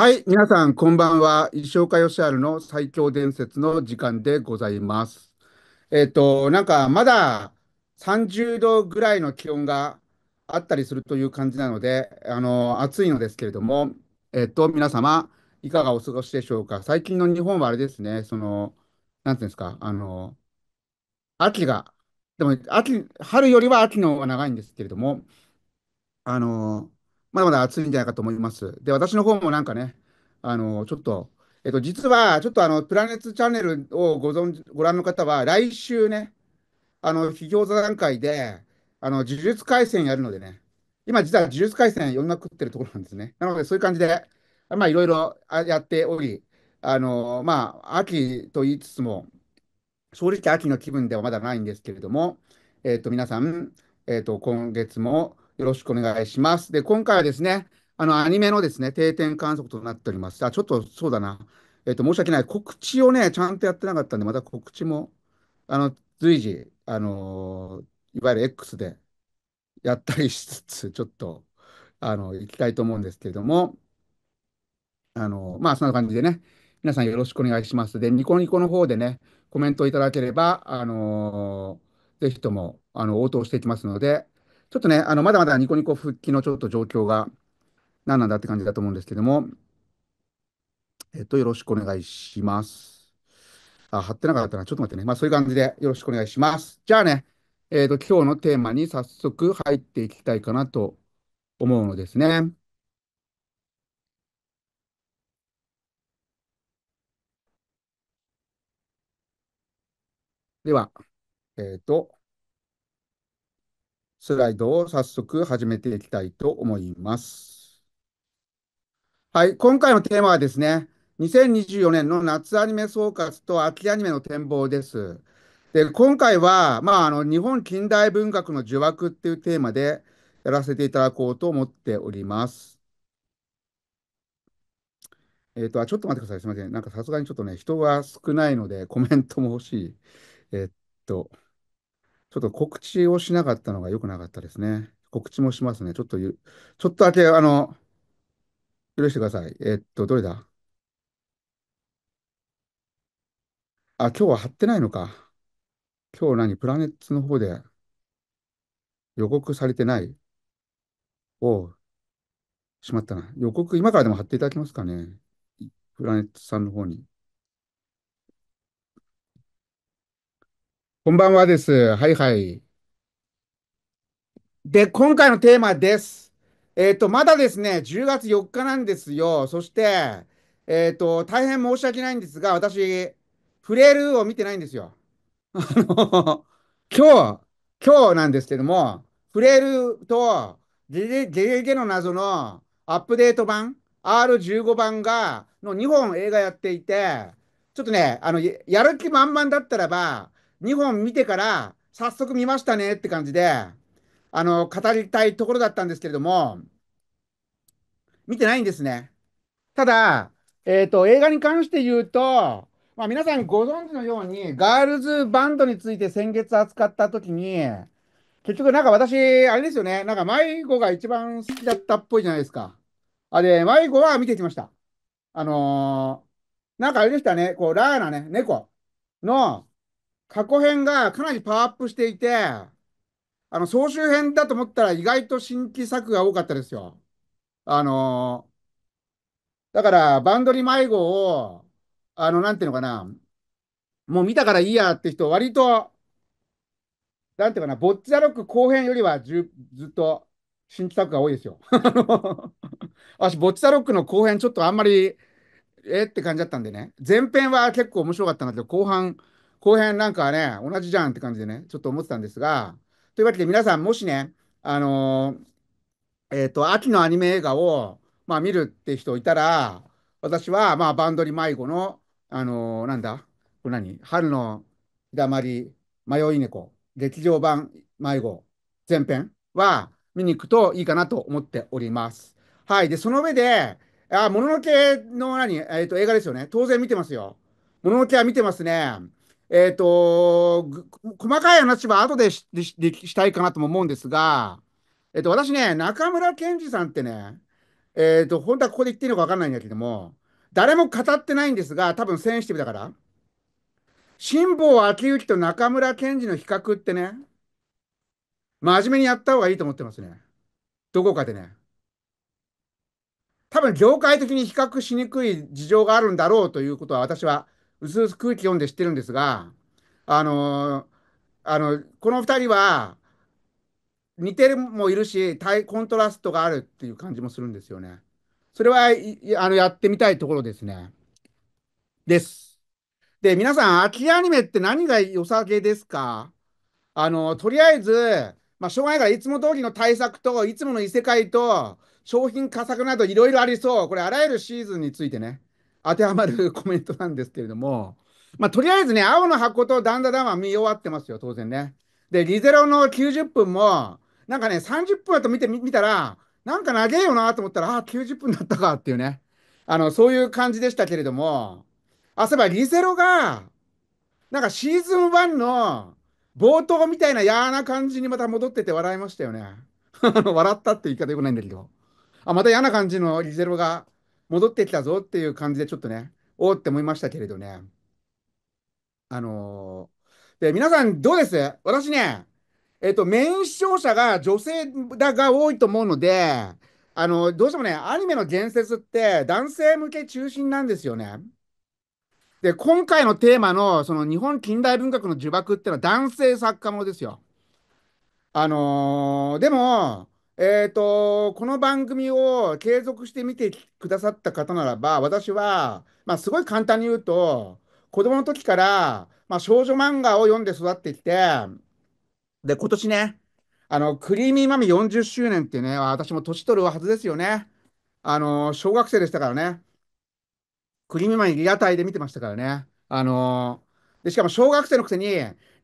はい、皆さん、こんばんは。石岡義治の最強伝説の時間でございます。えっ、ー、と、なんか、まだ30度ぐらいの気温があったりするという感じなので、あの、暑いのですけれども、えっ、ー、と、皆様、いかがお過ごしでしょうか。最近の日本はあれですね、その、なんていうんですか、あの、秋が、でも、秋、春よりは秋の方が長いんですけれども、あの、まだまだ暑いんじゃないかと思います。で、私の方もなんかね、あの、ちょっと、えっと、実は、ちょっとあの、プラネットチャンネルをご存知、ご覧の方は、来週ね、あの、企業座談会で、あの、呪術廻戦やるのでね、今、実は呪術廻戦、読みま食ってるところなんですね。なので、そういう感じで、まあ、いろいろやっており、あの、まあ、秋と言いつつも、正直秋の気分ではまだないんですけれども、えっと、皆さん、えっと、今月も、よろしくお願いします。で、今回はですね、あの、アニメのですね、定点観測となっております。あ、ちょっとそうだな。えっ、と、申し訳ない。告知をね、ちゃんとやってなかったんで、また告知も、あの、随時、あのー、いわゆる X でやったりしつつ、ちょっと、あの、いきたいと思うんですけれども、あのー、まあ、そんな感じでね、皆さんよろしくお願いします。で、ニコニコの方でね、コメントいただければ、あのー、ぜひとも、あの、応答していきますので、ちょっとね、あのまだまだニコニコ復帰のちょっと状況が何なんだって感じだと思うんですけども、えっと、よろしくお願いします。あ、貼ってなかったな。ちょっと待ってね。まあ、そういう感じでよろしくお願いします。じゃあね、えっ、と、今日のテーマに早速入っていきたいかなと思うのですね。では、えっ、ー、と、スライドを早速始めていきたいと思います。はい、今回のテーマはですね、2024年の夏アニメ総括と秋アニメの展望です。で、今回は、まあ、あの、日本近代文学の呪縛っていうテーマでやらせていただこうと思っております。えっ、ー、と、あ、ちょっと待ってください。すみません。なんかさすがにちょっとね、人が少ないのでコメントも欲しい。えー、っと。ちょっと告知をしなかったのが良くなかったですね。告知もしますね。ちょっとゆ、ちょっとだけ、あの、許してください。えっと、どれだあ、今日は貼ってないのか。今日何プラネッツの方で予告されてないをしまったな。予告、今からでも貼っていただけますかね。プラネッツさんの方に。こんばんはです。はいはい。で、今回のテーマです。えっと、まだですね、10月4日なんですよ。そして、えっと、大変申し訳ないんですが、私、フレールを見てないんですよ。あの、今日、今日なんですけども、フレールとゲゲゲゲゲの謎のアップデート版、R15 版が、の2本映画やっていて、ちょっとね、あの、やる気満々だったらば、2本見てから、早速見ましたねって感じで、あの、語りたいところだったんですけれども、見てないんですね。ただ、えっ、ー、と、映画に関して言うと、まあ、皆さんご存知のように、ガールズバンドについて先月扱った時に、結局なんか私、あれですよね、なんか迷子が一番好きだったっぽいじゃないですか。あれ、迷子は見てきました。あのー、なんかあれでしたね、こう、ラーナね、猫の、過去編がかなりパワーアップしていて、あの、総集編だと思ったら意外と新規作が多かったですよ。あのー、だから、バンドリ迷子を、あの、なんていうのかな、もう見たからいいやって人、割と、なんていうかな、ボッチザロック後編よりはずずっと新規作が多いですよ。私、ボッチザロックの後編、ちょっとあんまり、えって感じだったんでね、前編は結構面白かったんだけど、後半、後編なんかはね、同じじゃんって感じでね、ちょっと思ってたんですが、というわけで皆さん、もしね、あのー、えっ、ー、と、秋のアニメ映画を、まあ、見るって人いたら、私は、まあ、バンドリ迷子の、あのー、なんだ、これ何春の日だまり迷い猫、劇場版迷子前編は見に行くといいかなと思っております。はい。で、その上で、あ、もののけの何、えっ、と、映画ですよね。当然見てますよ。もののけは見てますね。えっ、ー、と、細かい話は後でしでしたいかなとも思うんですが、えっ、ー、と、私ね、中村健二さんってね、えっ、ー、と、本当はここで言っていいのか分かんないんだけども、誰も語ってないんですが、多分センシティブだから、辛坊明之と中村健二の比較ってね、真面目にやった方がいいと思ってますね。どこかでね。多分業界的に比較しにくい事情があるんだろうということは私はうすうす空気読んで知ってるんですが、あのあのこの2人は似てるもいるしコントラストがあるっていう感じもするんですよね。それはあのやってみたいところですね。です。で皆さん秋アニメって何が良さげですかあのとりあえず、まあ、しょうがないからいつも通りの対策といつもの異世界と商品化作などいろいろありそうこれあらゆるシーズンについてね。当てはまるコメントなんですけれども、まあ、とりあえずね、青の箱とダンダダンは見終わってますよ、当然ね。で、リゼロの90分も、なんかね、30分だと見てみたら、なんか長えよなと思ったら、ああ、90分だったかっていうね、あの、そういう感じでしたけれども、あ、そういえばリゼロが、なんかシーズン1の冒頭みたいな嫌な感じにまた戻ってて笑いましたよね。笑ったって言い方よくないんだけど。あ、また嫌な感じのリゼロが戻ってきたぞっていう感じで、ちょっとね、おーって思いましたけれどね。あのー、で、皆さんどうです私ね、えっ、ー、と、メイン視聴者が女性だが多いと思うので、あのー、どうしてもね、アニメの伝説って男性向け中心なんですよね。で、今回のテーマの、その日本近代文学の呪縛っていうのは男性作家ものですよ。あのでも、えっ、ー、と、この番組を継続して見てくださった方ならば、私は、まあ、すごい簡単に言うと、子供の時から、まあ、少女漫画を読んで育ってきて、で、今年ね、あの、クリーミーマミ40周年ってね、私も年取るはずですよね。あの、小学生でしたからね。クリーミーマミ屋台で見てましたからね。あの、で、しかも小学生のくせに、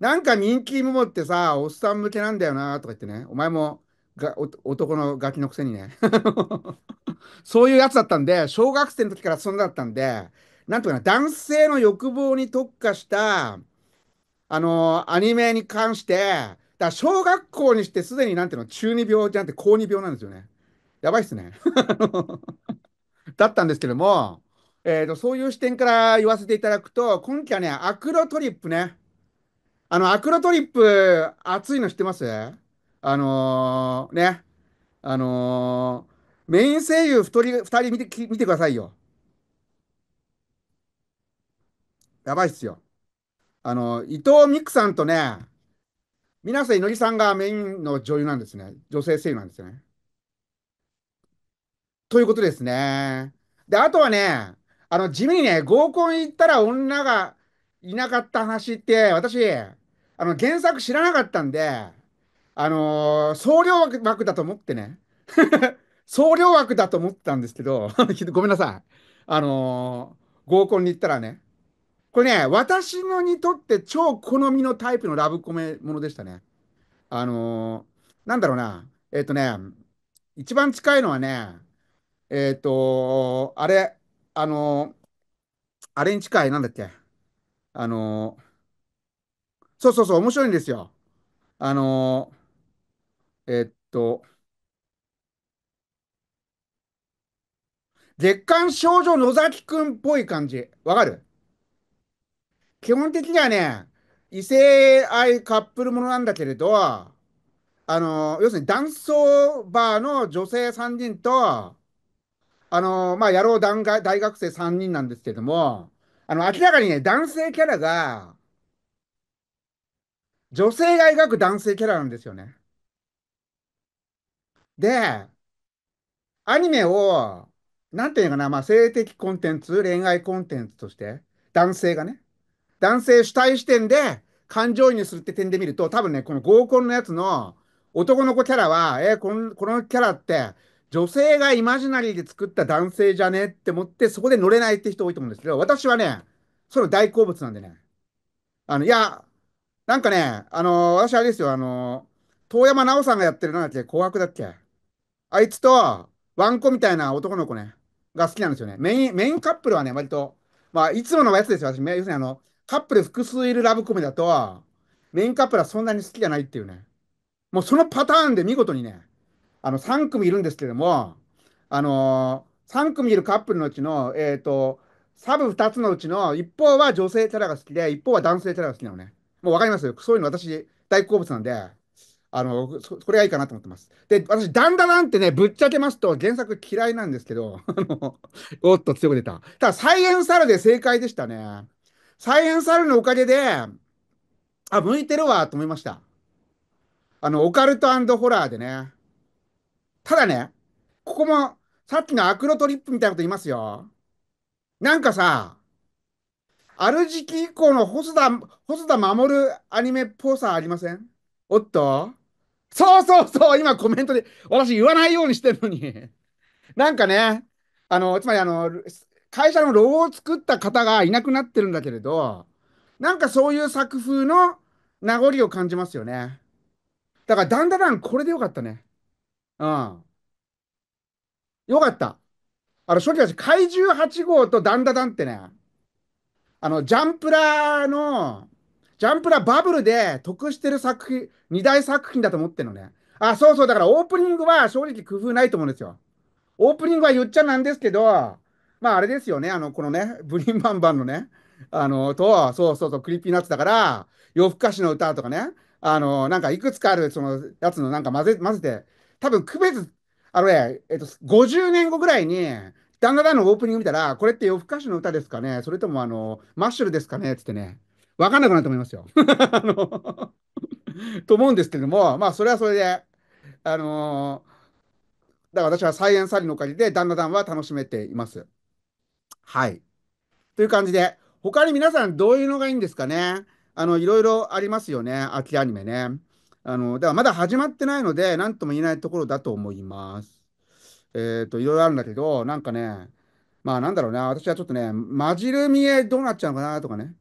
なんか人気者ってさ、おっさん向けなんだよな、とか言ってね、お前も、が男のガキのくせにね そういうやつだったんで小学生の時からそんなだったんでなんとかな男性の欲望に特化したあのー、アニメに関してだ小学校にしてすでになんていうの中二病じゃなくて高二病なんですよねやばいっすね だったんですけども、えーと、とそういう視点から言わせていただくと今期はねアクロトリップねあのアクロトリップ熱いの知ってますあのー、ね、あのー、メイン声優2人 ,2 人見て見てくださいよ。やばいっすよ。あの、伊藤美久さんとね、水瀬いのりさんがメインの女優なんですね。女性声優なんですね。ということですね。で、あとはね、あの、地味にね、合コン行ったら女がいなかった話って、私、あの、原作知らなかったんで、あのー、総量枠だと思ってね、総量枠だと思ったんですけど、ごめんなさい。あのー、合コンに行ったらね、これね、私のにとって超好みのタイプのラブコメものでしたね。あのー、なんだろうな、えっ、とね、一番近いのはね、えっ、とあれ、あのあれに近い、なんだっけ、あのそうそうそう、面白いんですよ。あのえっと、月刊少女野崎くんっぽい感じ。わかる基本的にはね、異性愛カップルものなんだけれど、あの、要するに男装バーの女性3人と、あの、まあ、野郎大学生3人なんですけども、あの、明らかにね、男性キャラが、女性が描く男性キャラなんですよね。で、アニメを、なんていうかな、まあ、性的コンテンツ、恋愛コンテンツとして、男性がね、男性主体視点で感情移入するって点で見ると、多分ね、この合コンのやつの男の子キャラは、えー、この、このキャラって、女性がイマジナリーで作った男性じゃねって思って、そこで乗れないって人多いと思うんですけど、私はね、その大好物なんでね。あの、いや、なんかね、あのー、私あれですよ、あのー、遠山奈緒さんがやってるなんだっけ、紅白だっけあいつと、ワンコみたいな男の子ね、が好きなんですよね。メイン、メインカップルはね、割と、まあ、いつものやつですよ、私。要するにあの、カップル複数いるラブコメだと、メインカップルはそんなに好きじゃないっていうね。もうそのパターンで見事にね、あの、3組いるんですけども、あのー、3組いるカップルのうちの、えっ、と、サブ2つのうちの一方は女性キャラが好きで、一方は男性キャラが好きなのね。もうわかりますそういうの私、大好物なんで。あの、これがいいかなと思ってます。で、私、ダンダダンってね、ぶっちゃけますと、原作嫌いなんですけど、あの、おっと強く出た。ただ、サイエンサルで正解でしたね。サイエンサルのおかげで、あ、向いてるわ、と思いました。あの、オカルトホラーでね。ただね、ここも、さっきのアクロトリップみたいなこと言いますよ。なんかさ、ある時期以降の細田、細田守るアニメっぽさありませんおっとそうそうそう今コメントで、私言わないようにしてるのに。なんかね、あの、つまりあの、会社のロゴを作った方がいなくなってるんだけれど、なんかそういう作風の名残を感じますよね。だからだんだんこれでよかったね。うん。よかった。あの、正直私、怪獣8号とダンダダンってね、あの、ジャンプラーの、ジャンプラバブルで得してる作品、二大作品だと思ってるのね。あ、そうそう、だからオープニングは正直工夫ないと思うんですよ。オープニングは言っちゃなんですけど、まああれですよね、あの、このね、ブリンバンバンのね、あの、と、そうそうそう、クリーピーナッツだから、夜更かしの歌とかね、あの、なんかいくつかあるそのやつのなんか混ぜ、混ぜて、多分区別、あのね、えっと、50年後ぐらいに、旦那だのオープニング見たら、これって夜更かしの歌ですかねそれともあの、マッシュルですかねつってね。分かんなくなると思いますよ。あのと思うんですけども、まあ、それはそれで、あのー、だから私はサイエンサリーのおかげで、旦那さんは楽しめています。はい。という感じで、他に皆さんどういうのがいいんですかねあの、いろいろありますよね。秋アニメね。あの、だからまだ始まってないので、何とも言えないところだと思います。えっ、ー、と、いろいろあるんだけど、なんかね、まあなんだろうな、私はちょっとね、混じる見えどうなっちゃうのかなとかね。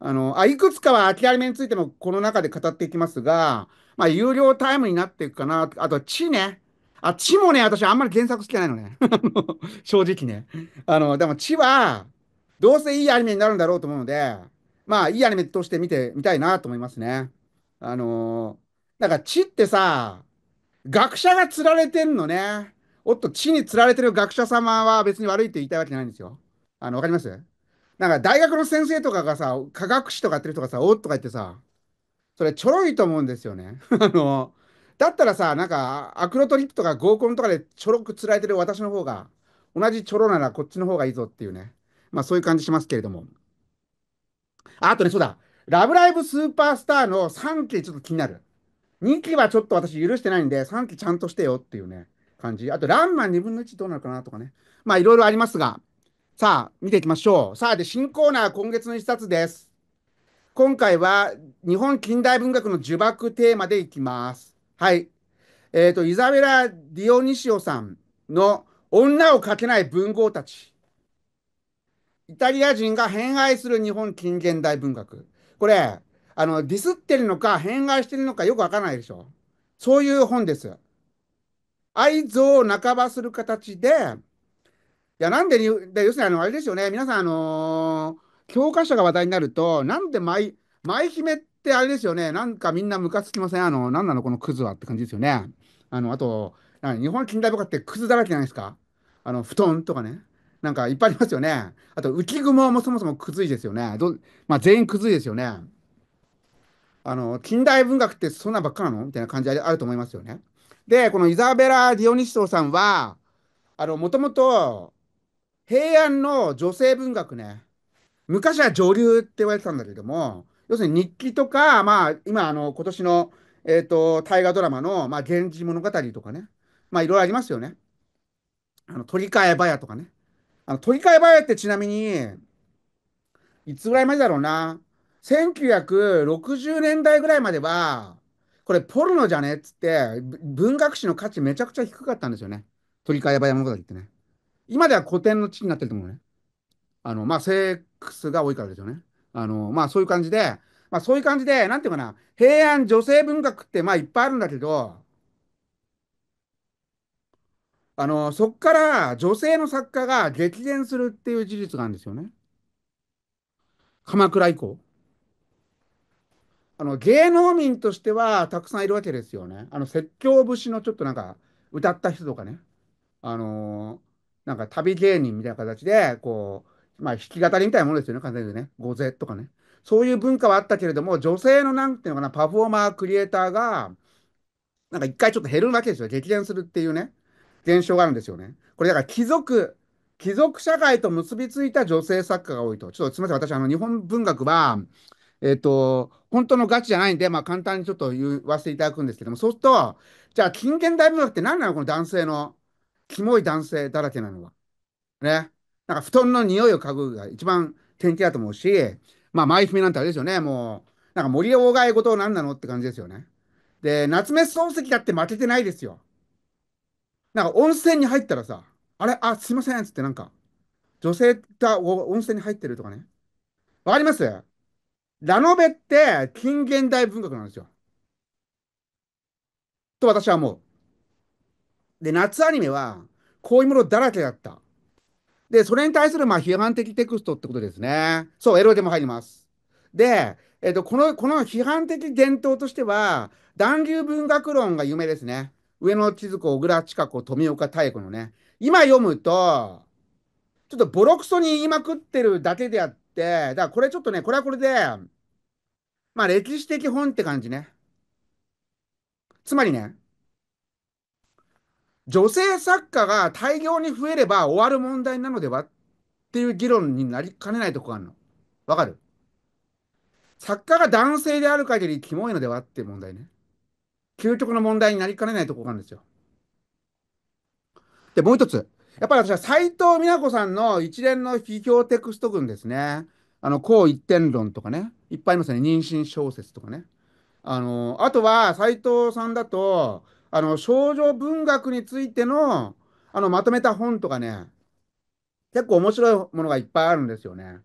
あの、あ、いくつかは諦めについてもこの中で語っていきますが、まあ、有料タイムになっていくかな。あと、地ね。あ、地もね、私あんまり原作好きじゃないのね。正直ね。あの、でも地は、どうせいいアニメになるんだろうと思うので、まあ、いいアニメとして見てみたいなと思いますね。あのー、なんか地ってさ、学者が釣られてんのね。おっと、地に釣られてる学者様は別に悪いって言いたいわけじゃないんですよ。あの、わかりますなんか大学の先生とかがさ、科学史とかやってる人がさ、おっとか言ってさ、それちょろいと思うんですよね。あの、だったらさ、なんか、アクロトリップとか合コンとかでちょろくつられてる私の方が、同じちょろならこっちの方がいいぞっていうね。まあそういう感じしますけれども。あとね、そうだ。ラブライブスーパースターの3期ちょっと気になる。2期はちょっと私許してないんで、3期ちゃんとしてよっていうね、感じ。あと、ランマン2分の1どうなるかなとかね。まあいろいろありますが。さあ、見ていきましょう。さあ、で、新コーナー、今月の一冊です。今回は、日本近代文学の呪縛テーマでいきます。はい。えっ、ー、と、イザベラ・ディオニシオさんの、女をかけない文豪たち。イタリア人が偏愛する日本近現代文学。これ、あの、ディスってるのか、偏愛してるのかよくわからないでしょ。そういう本です。愛憎を半ばする形で、や、なんでで、要するにあの、あれですよね、皆さん、あのー、教科書が話題になると、なんで舞、舞姫ってあれですよね、なんかみんなムカつきません、あの、なんなの、このクズはって感じですよね。あの、あと、日本近代文化ってクズだらけじゃないですか。あの、布団とかね。なんかいっぱいありますよね。あと、浮雲もそもそもクズいですよね。どまあ、全員クズいですよね。あの、近代文学ってそんなばっかなのみたいな感じあると思いますよね。で、このイザベラ・ディオニシソさんは、あの、もともと、平安の女性文学ね、昔は女流って言われてたんだけども、要するに日記とか、まあ、今、あの、今年の、えっ、ー、と、大河ドラマの、まあ、源氏物語とかね、まあ、いろいろありますよね。あの、取り替えばやとかね。あの、取り替えばやってちなみに、いつぐらいまでだろうな。1960年代ぐらいまでは、これポルノじゃねっつって、文学史の価値めちゃくちゃ低かったんですよね。取り替えばや物語ってね。今では古典の地になってると思うね。あの、まあ、セックスが多いからですよね。あの、まあ、そういう感じで、まあ、そういう感じで、なんていうかな、平安女性文学って、まあ、いっぱいあるんだけど、あの、そこから女性の作家が激減するっていう事実があるんですよね。鎌倉以降。あの、芸能民としてはたくさんいるわけですよね。あの、説教節のちょっとなんか、歌った人とかね。あのなんか旅芸人みたいな形で、こう、まあ、弾き語りみたいなものですよね、完全にね。語勢とかね。そういう文化はあったけれども、女性のなんていうのかな、パフォーマー、クリエイターが、なんか一回ちょっと減るわけですよ。激減するっていうね、現象があるんですよね。これだから貴族、貴族社会と結びついた女性作家が多いと。ちょっとすみません、私、あの、日本文学は、えっ、ー、と、本当のガチじゃないんで、まあ簡単にちょっと言わせていただくんですけども、そうすると、じゃあ近現代文学って何なのこの男性のキモい男性だらけなのは。ね。なんか布団の匂いを嗅ぐが一番典型だと思うし、まあ、前踏みなんてあれですよね。もう、なんか森大替え事何なのって感じですよね。で、夏目漱石だって負けてないですよ。なんか温泉に入ったらさ、あれあ、すいませんっつってなんか、女性が温泉に入ってるとかね。わかりますラノベって近現代文学なんですよ。と私は思う。で、夏アニメは、こういうものだらけだった。で、それに対する、まあ、批判的テクストってことですね。そう、エロでも入ります。で、えっと、この、この批判的伝統としては、暖流文学論が有名ですね。上野千鶴子、小倉千佳子、富岡妙子のね。今読むと、ちょっとボロクソに言いまくってるだけであって、だからこれちょっとね、これはこれで、まあ歴史的本って感じね。つまりね、女性作家が大量に増えれば終わる問題なのではっていう議論になりかねないとこがあるの。わかる作家が男性である限りキモいのではっていう問題ね。究極の問題になりかねないとこがあるんですよ。で、もう一つ。やっぱり私は斎藤美奈子さんの一連の批評テクスト群ですね。あの、こう一点論とかね。いっぱいありますね。妊娠小説とかね。あの、あとは斎藤さんだと、あの少女文学についてのあのまとめた本とかね、結構面白いものがいっぱいあるんですよね。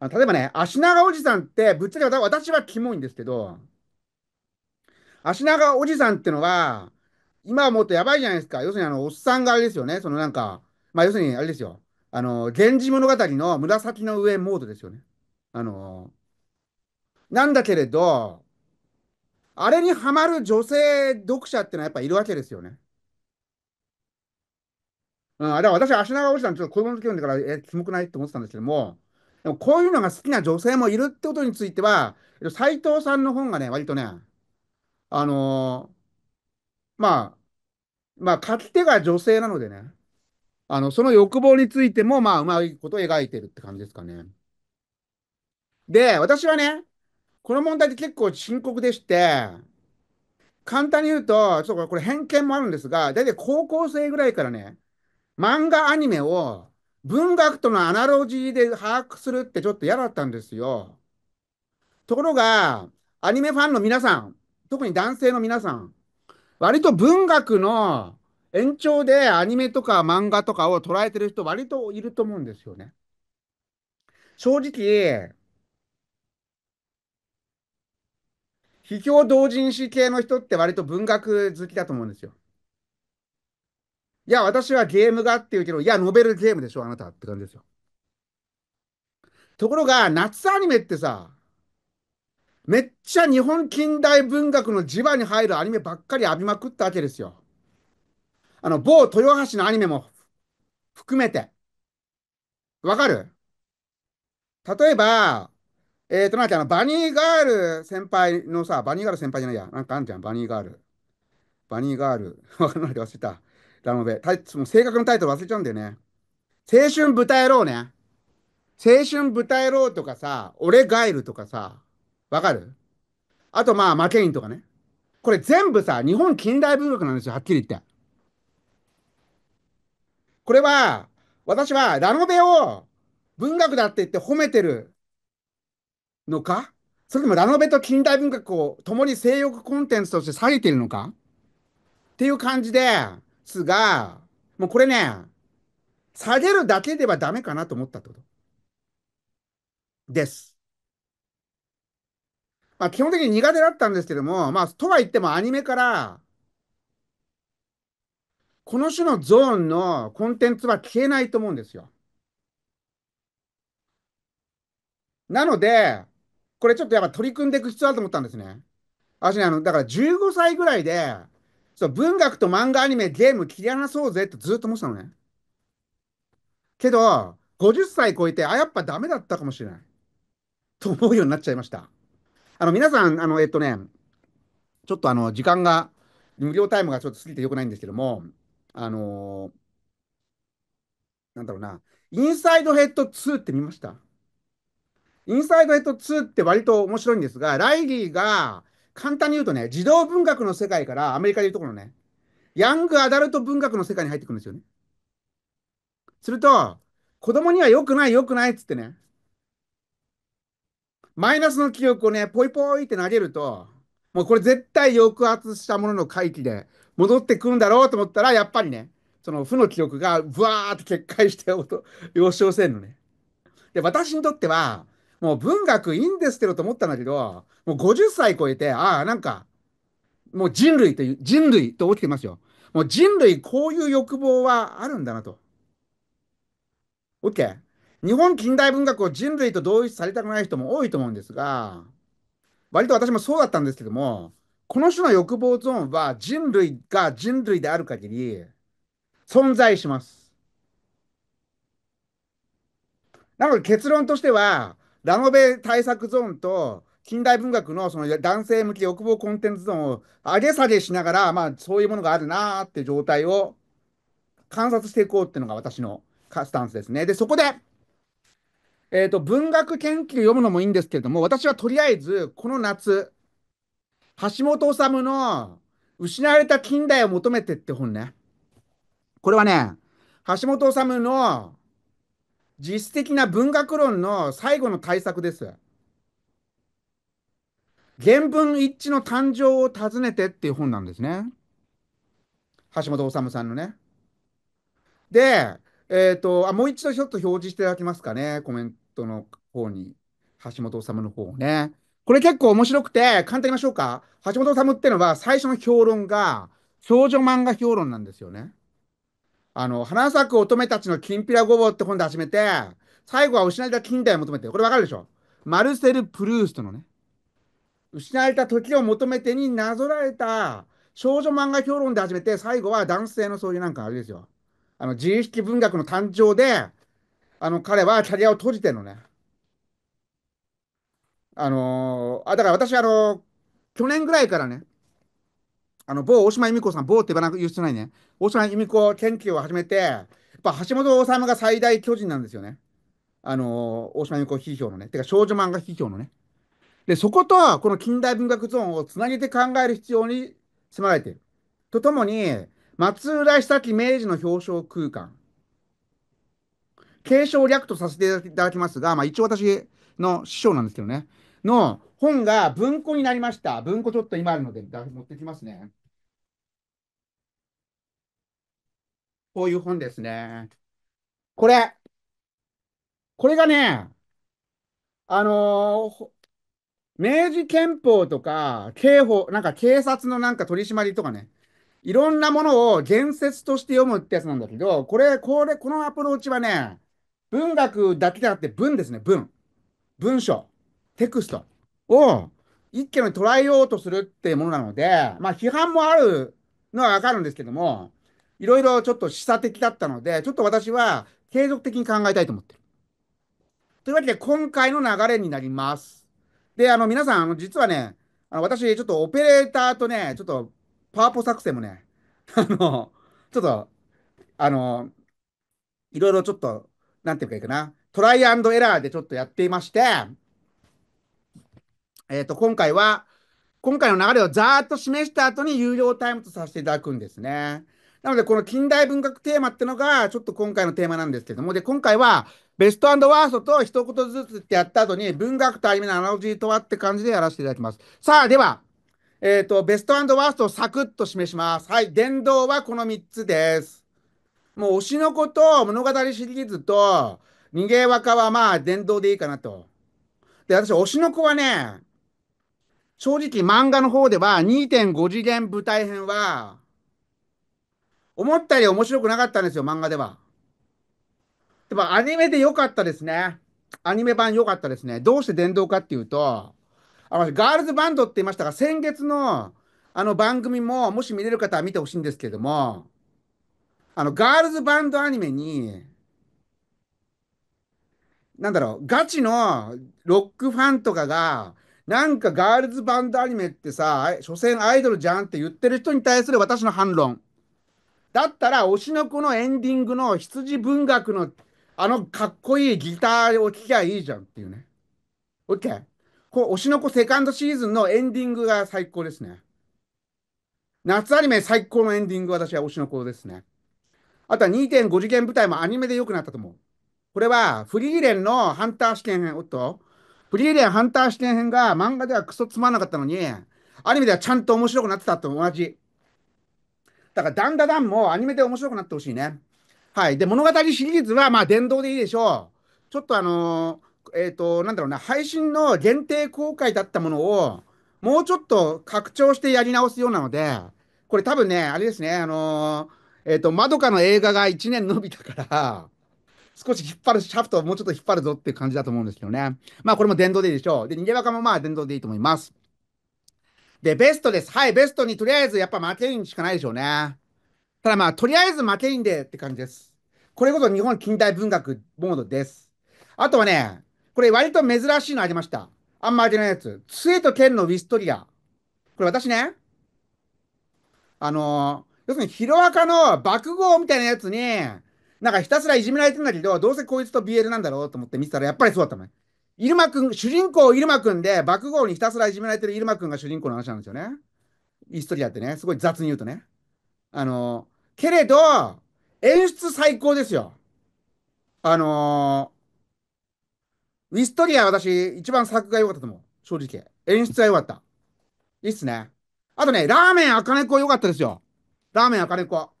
あ例えばね、足長おじさんって、ぶっちゃけ私はキモいんですけど、足長おじさんってのは、今はもっとやばいじゃないですか。要するにあの、おっさんがあれですよね。そのなんか、まあ要するにあれですよ。あの、源氏物語の紫の上モードですよね。あの、なんだけれど、あれにはまる女性読者ってのはやっぱいるわけですよね。うん、あれは私、足長おじさん、ちょっと子供の時読んでから、え、キモくないって思ってたんですけども、でもこういうのが好きな女性もいるってことについては、斎藤さんの本がね、割とね、あのー、まあ、まあ、書き手が女性なのでね、あの、その欲望についても、まあ、うまいことを描いてるって感じですかね。で、私はね、この問題って結構深刻でして、簡単に言うと、ちょっとこれ偏見もあるんですが、大体高校生ぐらいからね、漫画アニメを文学とのアナロジーで把握するってちょっと嫌だったんですよ。ところが、アニメファンの皆さん、特に男性の皆さん、割と文学の延長でアニメとか漫画とかを捉えてる人割といると思うんですよね。正直、秘境同人誌系の人って割と文学好きだと思うんですよ。いや、私はゲームがって言うけど、いや、ノベルゲームでしょ、あなたって感じですよ。ところが、夏アニメってさ、めっちゃ日本近代文学の磁場に入るアニメばっかり浴びまくったわけですよ。あの、某豊橋のアニメも含めて。わかる例えば、えっ、ー、と、なんあの、バニーガール先輩のさ、バニーガール先輩じゃないや、なんかあんじゃん、バニーガール。バニーガール。わかんないで忘れた。ラノベ。タイその正確なタイトル忘れちゃうんだよね。青春豚野郎ね。青春豚野郎とかさ、俺ガイルとかさ、わかるあとまあ、マケインとかね。これ全部さ、日本近代文学なんですよ、はっきり言って。これは、私はラノベを文学だって言って褒めてるのかそれともラノベと近代文学を共に性欲コンテンツとして下げているのかっていう感じですが、もうこれね、下げるだけではダメかなと思ったってこと。です。まあ、基本的に苦手だったんですけども、まあ、とは言ってもアニメから、この種のゾーンのコンテンツは消えないと思うんですよ。なので、これちょっとやっぱ取り組んでいく必要あると思ったんですね。私ね、あの、だから15歳ぐらいで、そう文学と漫画、アニメ、ゲーム切り離そうぜってずっと思ってたのね。けど、50歳超えて、あ、やっぱダメだったかもしれない。と思うようになっちゃいました。あの、皆さん、あの、えっとね、ちょっとあの、時間が、無料タイムがちょっと過ぎてよくないんですけども、あのー、なんだろうな、インサイドヘッド2って見ましたインサイドヘッド2って割と面白いんですが、ライリーが簡単に言うとね、児童文学の世界からアメリカでいうところのね、ヤングアダルト文学の世界に入ってくるんですよね。すると、子供には良くない良くないっつってね、マイナスの記憶をね、ぽいぽいって投げると、もうこれ絶対抑圧したものの回帰で戻ってくるんだろうと思ったら、やっぱりね、その負の記憶がブワーって決壊して、要所せんのね。で、私にとっては、もう文学いいんですけどと思ったんだけど、もう50歳超えて、ああ、なんか、もう人類という、人類と起きてますよ。もう人類こういう欲望はあるんだなと。OK。日本近代文学を人類と同一されたくない人も多いと思うんですが、割と私もそうだったんですけども、この種の欲望ゾーンは人類が人類である限り存在します。なので結論としては、ラノベ対策ゾーンと、近代文学のその男性向け欲望コンテンツゾーンを上げ下げしながら、まあ、そういうものがあるなーって状態を観察していこうっていうのが私のスタンスですね。で、そこで、えーと、と文学研究読むのもいいんですけれども、私はとりあえずこの夏、橋本治の失われた近代を求めてって本ね。これはね、橋本治の実質的な文学論の最後の対策です。原文一致の誕生を尋ねてっていう本なんですね。橋本治さんのね。で、えっ、ー、とあ、もう一度ちょっと表示していただきますかね、コメントの方に、橋本治の方をね。これ結構面白くて、簡単に言いましょうか。橋本治っていうのは最初の評論が少女漫画評論なんですよね。あの、花咲く乙女たちのきんぴらごぼうって本で始めて、最後は失われた近代を求めて、これわかるでしょマルセル・プルーストのね、失われた時を求めてになぞられた少女漫画評論で始めて、最後は男性のそういうなんかあれですよ。あの、自意識文学の誕生で、あの、彼はキャリアを閉じてるのね。あのー、あ、だから私、あのー、去年ぐらいからね、あの、某大島由美子さん、某って言わなく言う必要ないね。大島由美子研究を始めて、やっぱ橋本治が最大巨人なんですよね。あの大島由美子批評のね。てか少女漫画批評のね。で、そこと、この近代文学ゾーンをつなげて考える必要に迫られている。とともに、松浦久記明治の表彰空間。継承略とさせていただきますが、まあ、一応私の師匠なんですけどね、の本が文庫になりました。文庫ちょっと今あるので、持ってきますね。こういう本ですね。これ。これがね、あのー、明治憲法とか、刑法、なんか警察のなんか取り締まりとかね、いろんなものを言説として読むってやつなんだけど、これ、これ、このアプローチはね、文学だけじゃなくて文ですね、文。文章、テクストを一挙に捉えようとするっていうものなので、まあ批判もあるのはわかるんですけども、いろいろちょっと示唆的だったので、ちょっと私は継続的に考えたいと思ってる。というわけで、今回の流れになります。で、あの、皆さん、あの、実はね、あの私、ちょっとオペレーターとね、ちょっとパワポ作戦もね、あの、ちょっと、あの、いろいろちょっと、なんていうかいいかな、トライアンドエラーでちょっとやっていまして、えっ、ー、と、今回は、今回の流れをざーっと示した後に有料タイムとさせていただくんですね。なので、この近代文学テーマってのが、ちょっと今回のテーマなんですけども、で、今回は、ベストワーストと一言ずつってやった後に、文学とアニメのアナロジーとはって感じでやらせていただきます。さあ、では、えっ、ー、と、ベストワーストをサクッと示します。はい、伝道はこの3つです。もう、推しの子と物語シリーズと、逃げ若はまあ、伝道でいいかなと。で、私、推しの子はね、正直漫画の方では2.5次元舞台編は思ったより面白くなかったんですよ、漫画では。でもアニメで良かったですね。アニメ版良かったですね。どうして電動かっていうと、あのガールズバンドって言いましたが、先月のあの番組も、もし見れる方は見てほしいんですけれども、あの、ガールズバンドアニメに、なんだろう、ガチのロックファンとかが、なんかガールズバンドアニメってさ、所詮アイドルじゃんって言ってる人に対する私の反論。だったら、推しの子のエンディングの羊文学のあのかっこいいギターを聴きゃいいじゃんっていうね。OK。こう、推しの子セカンドシーズンのエンディングが最高ですね。夏アニメ最高のエンディング私は推しの子ですね。あとは2.5次元舞台もアニメで良くなったと思う。これはフリーレンのハンター試験編、おっと、フリーレンハンター試験編が漫画ではクソつまんなかったのに、アニメではちゃんと面白くなってたと同じ。だから、ダンダダンもアニメで面白くなってほしいね。はい。で、物語シリーズは、まあ、電動でいいでしょう。ちょっとあのー、えっ、ー、と、なんだろうな、配信の限定公開だったものを、もうちょっと拡張してやり直すようなので、これ多分ね、あれですね、あのー、えっ、ー、と、まどかの映画が1年伸びたから、少し引っ張る、シャフトをもうちょっと引っ張るぞっていう感じだと思うんですけどね。まあ、これも電動でいいでしょう。で、逃げ場カもまあ、電動でいいと思います。で、ベストです。はい、ベストにとりあえずやっぱ負けんしかないでしょうね。ただまあ、とりあえず負けんでって感じです。これこそ日本近代文学モードです。あとはね、これ割と珍しいのありました。あんまりないやつ。杖と剣のウィストリア。これ私ね、あのー、要するにヒロアカの爆豪みたいなやつに、なんかひたすらいじめられてんだけど、どうせこいつと BL なんだろうと思って見てたら、やっぱりそうだったのね。ルマくん、主人公ルマくんで、爆豪にひたすらいじめられてるルマくんが主人公の話なんですよね。イストリアってね、すごい雑に言うとね。あのー、けれど、演出最高ですよ。あのー、ウィストリア私、一番作が良かったと思う。正直。演出が良かった。いいっすね。あとね、ラーメン赤猫良かったですよ。ラーメン赤猫。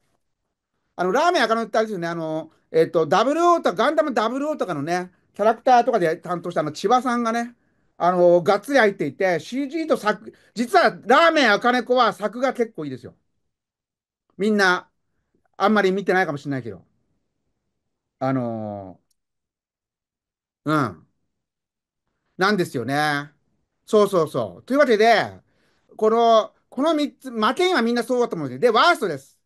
あの、ラーメン赤猫ってあれですよね。あのー、えっ、と、ダブルオータ、ガンダムダブルオータかのね、キャラクターとかで担当したあの千葉さんがね、あのがっつり入っていて、CG と作、実はラーメン赤猫は作が結構いいですよ。みんな、あんまり見てないかもしれないけど。あのー、うん。なんですよね。そうそうそう。というわけで、この、この3つ、負けんはみんなそうだと思うんですよ。で、ワーストです。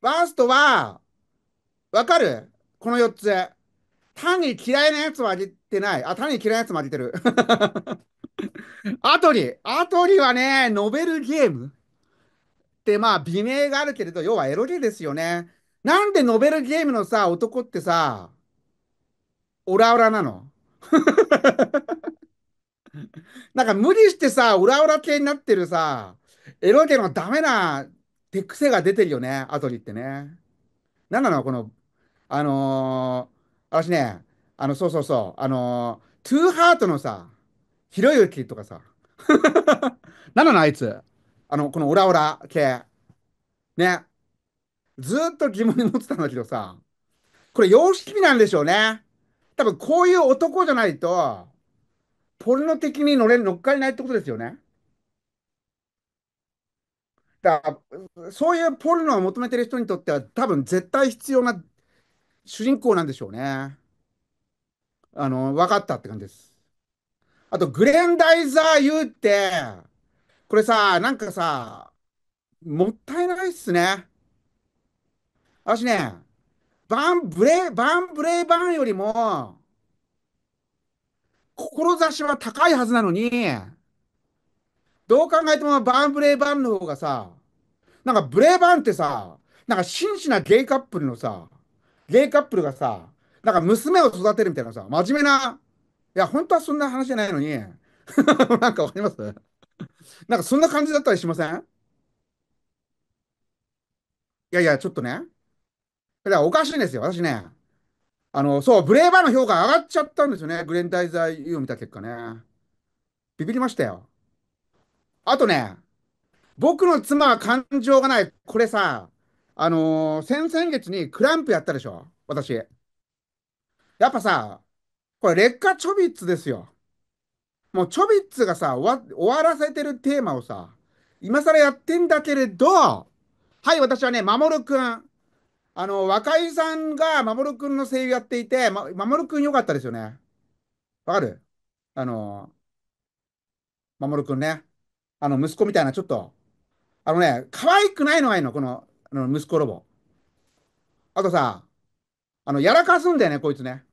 ワーストは、わかるこの4つ。単に嫌いなやつは出てない。あ、単に嫌いなやつも出てる。アトリ。アトリはね、ノベルゲームって、まあ、美名があるけれど、要はエロゲですよね。なんでノベルゲームのさ、男ってさ、オラオラなの なんか無理してさ、オラオラ系になってるさ、エロゲのダメな手癖が出てるよね、アトリってね。なんなのこの、あのー私ね、あの、そうそうそう、あの、トゥーハートのさ、ひろゆきとかさ、なのな、あいつ。あの、このオラオラ系。ね。ずっと疑問に持ってたんだけどさ、これ様式美なんでしょうね。多分こういう男じゃないと、ポルノ的に乗れ、乗っかりないってことですよね。だから、そういうポルノを求めてる人にとっては、多分絶対必要な主人公なんでしょうね。あの、分かったって感じです。あと、グレンダイザーうって、これさ、なんかさ、もったいないっすね。私ね、バンブレ、バンブレイバンよりも、志は高いはずなのに、どう考えてもバンブレイバンの方がさ、なんかブレイバンってさ、なんか真摯なゲイカップルのさ、ゲイカップルがさ、なんか娘を育てるみたいなさ、真面目な、いや、本当はそんな話じゃないのに、なんかわかりますなんかそんな感じだったりしませんいやいや、ちょっとね。だからおかしいんですよ、私ね。あの、そう、ブレーバーの評価上がっちゃったんですよね、グレンダイザー U を見た結果ね。ビビりましたよ。あとね、僕の妻は感情がない。これさ、あのー、先々月にクランプやったでしょ私。やっぱさ、これ劣化チョビッツですよ。もうチョビッツがさ、終わ終わらせてるテーマをさ、今更やってんだけれど、はい、私はね、まもるくん。あの、若井さんがまもるくんの声優やっていて、ま、まもるくんよかったですよね。わかるあのー、まもるくんね。あの、息子みたいな、ちょっと。あのね、可愛くないのがいいの、この、あの息子ロボ。あとさ、あの、やらかすんだよね、こいつね。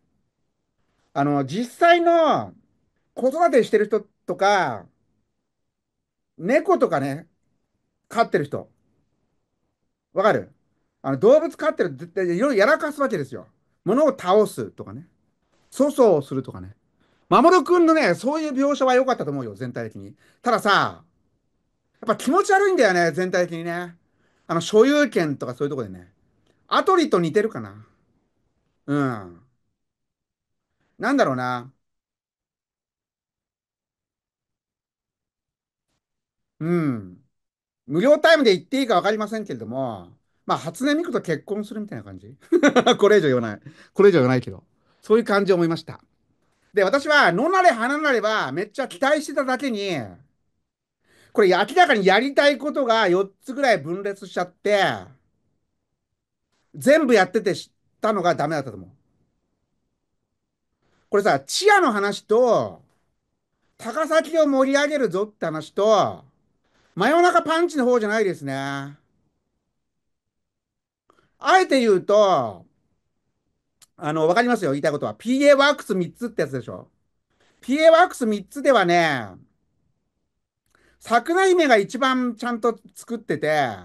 あの、実際の子育てしてる人とか、猫とかね、飼ってる人。わかるあの動物飼ってる絶対いろいろやらかすわけですよ。物を倒すとかね。粗相をするとかね。守君のね、そういう描写は良かったと思うよ、全体的に。たださ、やっぱ気持ち悪いんだよね、全体的にね。あの、所有権とかそういうとこでね。アトリと似てるかな。うん。なんだろうな。うん。無料タイムで言っていいか分かりませんけれども、まあ、初音ミクと結婚するみたいな感じ。これ以上言わない。これ以上言わないけど。そういう感じを思いました。で、私は、野なれ花なればめっちゃ期待してただけに、これ明らかにやりたいことが4つぐらい分裂しちゃって、全部やってて知ったのがダメだったと思う。これさ、チアの話と、高崎を盛り上げるぞって話と、真夜中パンチの方じゃないですね。あえて言うと、あの、わかりますよ、言いたいことは。PA ワークス3つってやつでしょ。PA ワークス3つではね、桜姫が一番ちゃんと作ってて、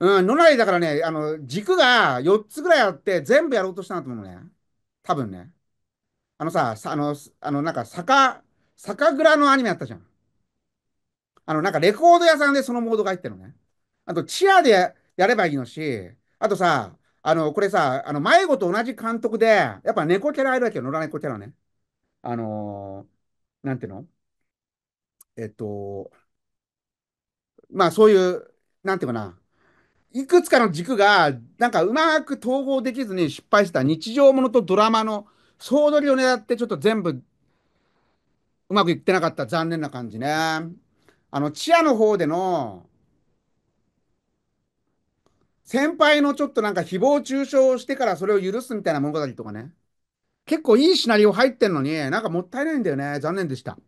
うん、野内だからね、あの、軸が4つぐらいあって、全部やろうとしたなと思うね。多分ね。あのさ、あの、あのなんか、坂、酒蔵のアニメあったじゃん。あの、なんかレコード屋さんでそのモードが入ってるのね。あと、チアでやればいいのし、あとさ、あの、これさ、あの、迷子と同じ監督で、やっぱ猫キャラいるわけよ、野良猫キャラね。あのー、なんていうのえっと、まあそういう、なんていうかな、いくつかの軸が、なんかうまく統合できずに失敗した日常ものとドラマの総取りを狙って、ちょっと全部、うまくいってなかった残念な感じね。あの、チアの方での、先輩のちょっとなんか誹謗中傷をしてからそれを許すみたいな物語とかね。結構いいシナリオ入ってんのに、なんかもったいないんだよね。残念でした。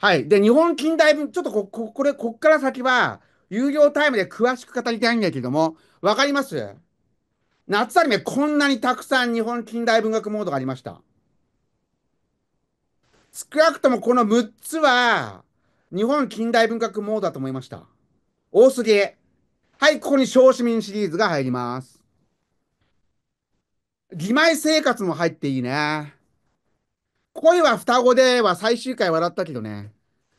はい。で、日本近代文、ちょっとこ、こ、これ、こっから先は、有料タイムで詳しく語りたいんだけども、わかります夏アニメ、こんなにたくさん日本近代文学モードがありました。少なくともこの6つは、日本近代文学モードだと思いました。多すぎ。はい、ここに小市民シリーズが入ります。義枚生活も入っていいね。恋は双子では最終回笑ったけどね。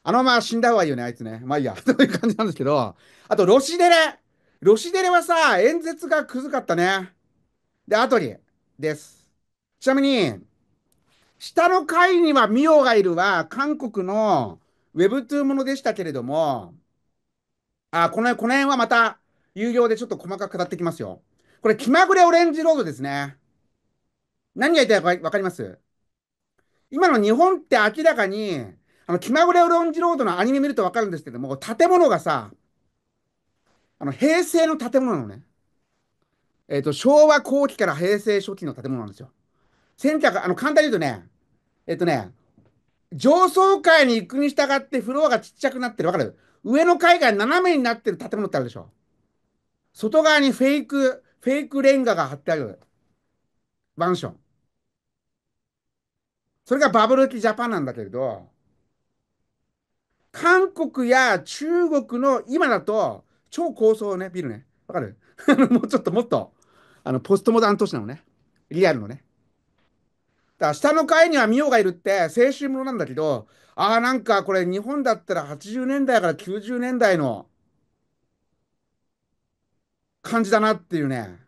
あのまま死んだ方がいいよね、あいつね。まあいいや、という感じなんですけど。あと、ロシデレ。ロシデレはさ、演説がくずかったね。で、アトリです。ちなみに、下の階にはミオがいるは、韓国の Webtoon ものでしたけれども、あ、この、辺、この辺はまた、有料でちょっと細かく語ってきますよ。これ、気まぐれオレンジロードですね。何が言いたいかわかります今の日本って明らかに、あの、気まぐれを論じロードのアニメ見るとわかるんですけども、建物がさ、あの、平成の建物のね、えっ、ー、と、昭和後期から平成初期の建物なんですよ。0 0あの、簡単に言うとね、えっ、ー、とね、上層階に行くに従ってフロアがちっちゃくなってる。わかる上の階が斜めになってる建物ってあるでしょ。外側にフェイク、フェイクレンガが貼ってある。マンション。それがバブル期ジャパンなんだけれど、韓国や中国の今だと超高層ね、ビルね。わかる もうちょっともっと、あの、ポストモダン都市なのね。リアルのね。だ下の階にはミオがいるって青春ものなんだけど、ああ、なんかこれ日本だったら80年代から90年代の感じだなっていうね。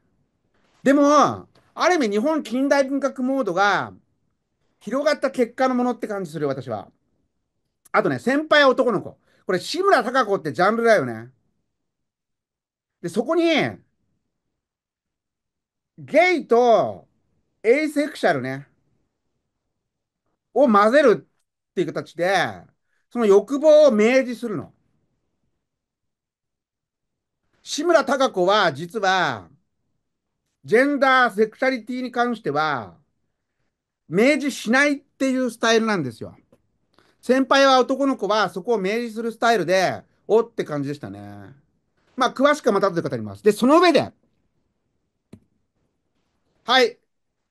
でも、ある意味日本近代文学モードが広がった結果のものって感じするよ、私は。あとね、先輩男の子。これ、志村貴子ってジャンルだよね。で、そこに、ゲイとエイセクシャルね、を混ぜるっていう形で、その欲望を明示するの。志村貴子は実は、ジェンダーセクシャリティに関しては、明示しないっていうスタイルなんですよ。先輩は男の子はそこを明示するスタイルで、おって感じでしたね。まあ、詳しくはまた後で語ります。で、その上で、はい。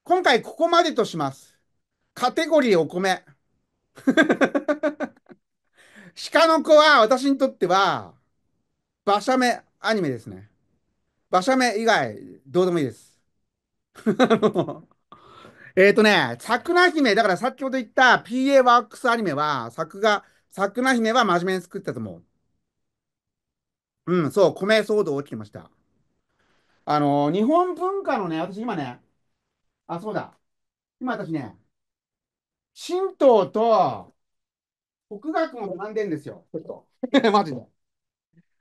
今回ここまでとします。カテゴリーお米。鹿の子は私にとっては、馬車目アニメですね。馬車目以外、どうでもいいです。あの、えっ、ー、とね、桜姫、だから先ほど言った PA ワークスアニメは、作画、桜姫は真面目に作ったと思う。うん、そう、米騒動起きてました。あのー、日本文化のね、私今ね、あ、そうだ。今私ね、神道と国学も学んでんですよ。ちょっと。マジで。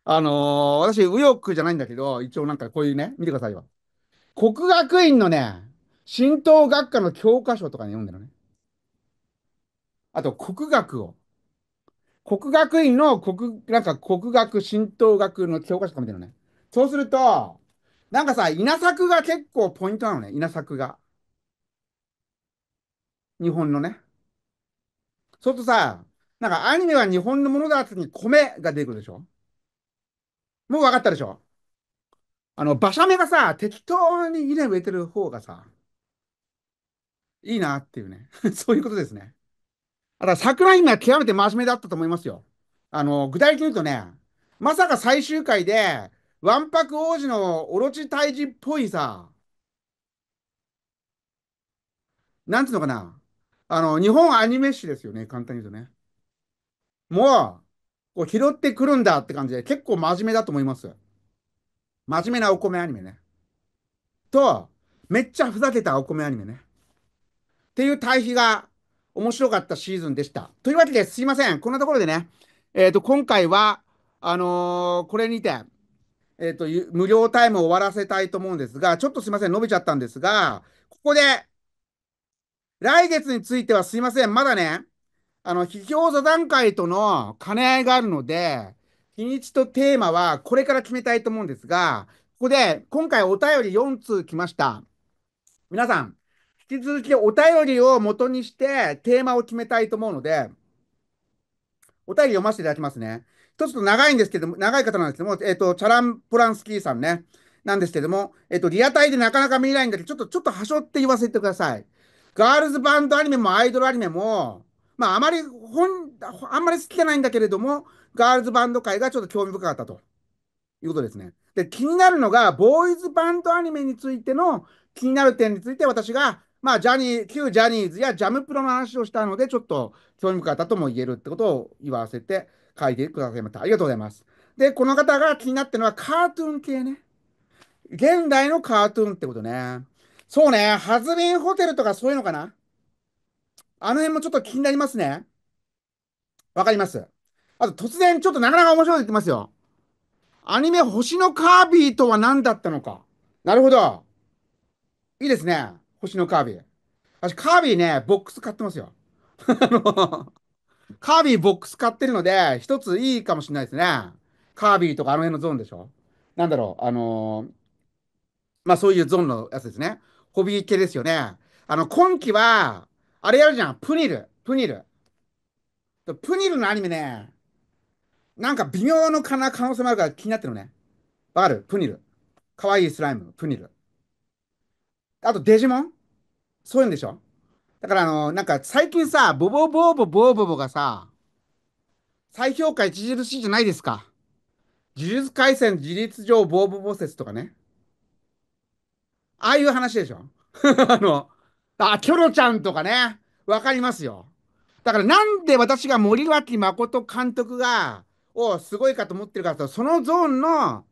あのー、私、右翼じゃないんだけど、一応なんかこういうね、見てくださいよ。国学院のね、神道学科の教科書とかに、読んでるね。あと、国学を。国学院の国、なんか国学、神道学の教科書とか見てるね。そうすると、なんかさ、稲作が結構ポイントなのね、稲作が。日本のね。そうするとさ、なんかアニメは日本のものだってに米が出てくるでしょもう分かったでしょあの、馬車目がさ、適当に稲植えてる方がさ、いいなっていうね。そういうことですね。あら桜井が極めて真面目だったと思いますよ。あの、具体的に言うとね、まさか最終回で、わんぱく王子のオロチ退治っぽいさ、なんていうのかな。あの、日本アニメ誌ですよね。簡単に言うとね。もう、こう拾ってくるんだって感じで、結構真面目だと思います。真面目なお米アニメね。と、めっちゃふざけたお米アニメね。ていう対比が面白かったシーズンでした。というわけです。いません。こんなところでね、えーと、と今回は、あのー、これにて、えーと、無料タイムを終わらせたいと思うんですが、ちょっとすいません、伸びちゃったんですが、ここで、来月についてはすいません、まだね、あの、批評座談会との兼ね合いがあるので、日にちとテーマはこれから決めたいと思うんですが、ここで今回お便り4通来ました。皆さん、引き続きお便りを元にしてテーマを決めたいと思うので、お便り読ませていただきますね。ちょっと長いんですけども、長い方なんですけども、えっ、ー、と、チャラン・ポランスキーさんね、なんですけども、えっ、ー、と、リアタイでなかなか見ないんだけど、ちょっと、ちょっと端折って言わせてください。ガールズバンドアニメもアイドルアニメも、まあ、あまり、本、あんまり好きじゃないんだけれども、ガールズバンド界がちょっと興味深かったということですね。で、気になるのが、ボーイズバンドアニメについての気になる点について私がまあ、ジャニー、旧ジャニーズやジャムプロの話をしたので、ちょっと興味深かったとも言えるってことを言わせて書いてくださいました。ありがとうございます。で、この方が気になってるのはカートゥーン系ね。現代のカートゥーンってことね。そうね、ハズリンホテルとかそういうのかな。あの辺もちょっと気になりますね。わかります。あと、突然ちょっとなかなか面白いこと言ってますよ。アニメ星のカービィとは何だったのか。なるほど。いいですね。星のカービィ。私、カービィね、ボックス買ってますよ。あの、カービィボックス買ってるので、一ついいかもしれないですね。カービィとかあの辺のゾーンでしょなんだろう、あのー、まあそういうゾーンのやつですね。ホビー系ですよね。あの、今季は、あれやるじゃん、プニル、プニル。プニルのアニメね、なんか微妙のかな可能性もあるから気になってるのね。わかるプニル。かわいいスライム、プニル。あとデジモンそういうんでしょだからあの、なんか最近さ、ボボボーボボーボボがさ、再評価著しいじゃないですか。呪術廻戦事実上ボーボボ説とかね。ああいう話でしょ あの、あ、キョロちゃんとかね、わかりますよ。だからなんで私が森脇誠監督が、をすごいかと思ってるかと、そのゾーンの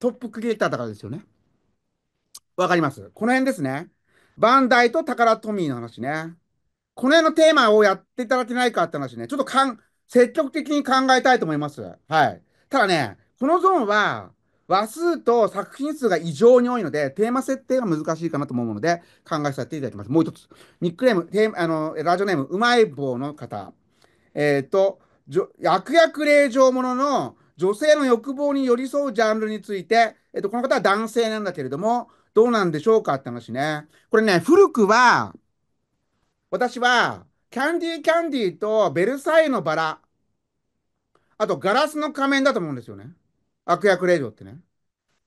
トップクリエイターだからですよね。わかりますこの辺ですね。バンダイとタカラトミーの話ね。この辺のテーマをやっていただけないかって話ね。ちょっとかん、積極的に考えたいと思います。はい。ただね、このゾーンは、話数と作品数が異常に多いので、テーマ設定が難しいかなと思うので、考えさせていただきます。もう一つ。ニックネーム、テーマあのラジオネーム、うまい棒の方。えっ、ー、と、悪役令状ものの女性の欲望に寄り添うジャンルについて、えっ、と、この方は男性なんだけれども、どうなんでしょうかって話ね。これね、古くは、私は、キャンディーキャンディーとベルサイユのバラ、あとガラスの仮面だと思うんですよね。悪役令嬢ってね。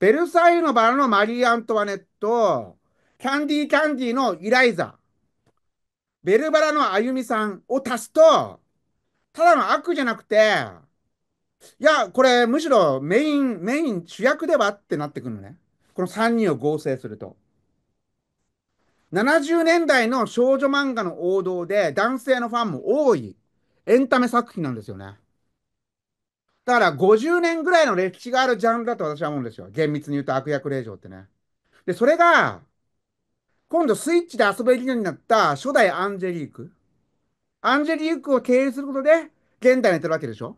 ベルサイユのバラのマリー・アントワネット、キャンディーキャンディーのイライザ、ベルバラのあゆみさんを足すと、ただの悪じゃなくて、いや、これむしろメイン、メイン主役ではってなってくるのね。この3人を合成すると。70年代の少女漫画の王道で男性のファンも多いエンタメ作品なんですよね。だから50年ぐらいの歴史があるジャンルだと私は思うんですよ。厳密に言うと悪役令嬢ってね。で、それが、今度スイッチで遊べるようになった初代アンジェリーク。アンジェリークを経営することで、現代にやってるわけでしょ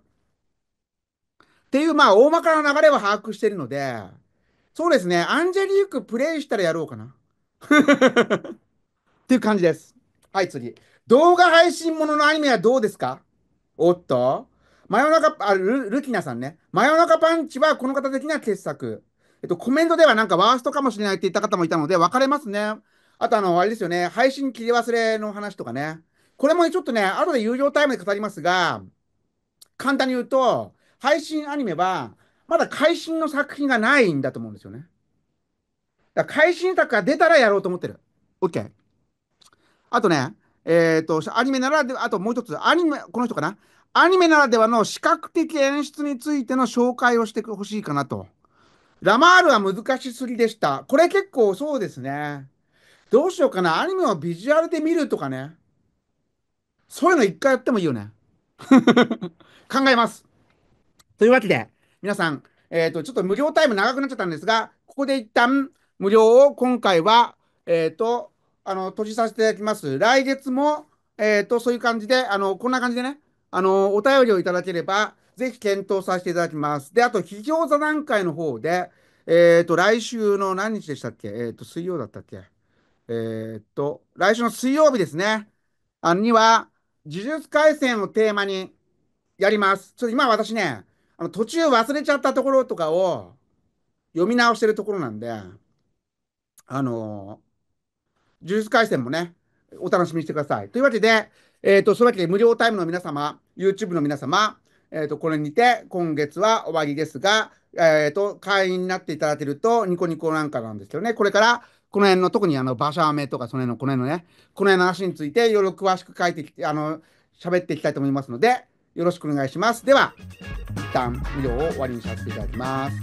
っていう、まあ、大まかな流れは把握しているので、そうですね、アンジェリークプレイしたらやろうかな。っていう感じです。はい、次。動画配信もののアニメはどうですかおっと真夜中、あ、ルルキナさんね。真夜中パンチはこの方的には傑作。えっと、コメントではなんかワーストかもしれないって言った方もいたので、分かれますね。あと、あの、あれですよね。配信切り忘れの話とかね。これもちょっとね、後で友情タイムで語りますが、簡単に言うと、配信アニメは、まだ会心の作品がないんだと思うんですよね。だから会心作が出たらやろうと思ってる。OK。あとね、えっ、ー、と、アニメならでは、あともう一つ、アニメ、この人かな。アニメならではの視覚的演出についての紹介をしてほしいかなと。ラマールは難しすぎでした。これ結構そうですね。どうしようかな。アニメをビジュアルで見るとかね。そういうの一回やってもいいよね。考えます。というわけで、皆さん、えっ、ー、と、ちょっと無料タイム長くなっちゃったんですが、ここで一旦無料を今回は、えっ、ー、と、あの、閉じさせていただきます。来月も、えっ、ー、と、そういう感じで、あの、こんな感じでね、あの、お便りをいただければ、ぜひ検討させていただきます。で、あと、企業座談会の方で、えっ、と、来週の何日でしたっけえっ、と、水曜だったっけえっと、来週の水曜日ですね、あには、呪術改戦をテーマにやります。ちょっと今私ね、あの途中忘れちゃったところとかを読み直してるところなんで、あのー、呪術廻戦もね、お楽しみにしてください。というわけで、えっ、ー、と、そういうわけで無料タイムの皆様、YouTube の皆様、えっ、ー、と、これにて今月は終わりですが、えっ、と、会員になっていただけるとニコニコなんかなんですけどね、これから、この辺の特にあの馬車飴とかその辺のこの辺のね、この辺の話についていろいろ詳しく書いてきて、あの、喋っていきたいと思いますので、よろしくお願いします。では、一旦無料を終わりにさせていただきます。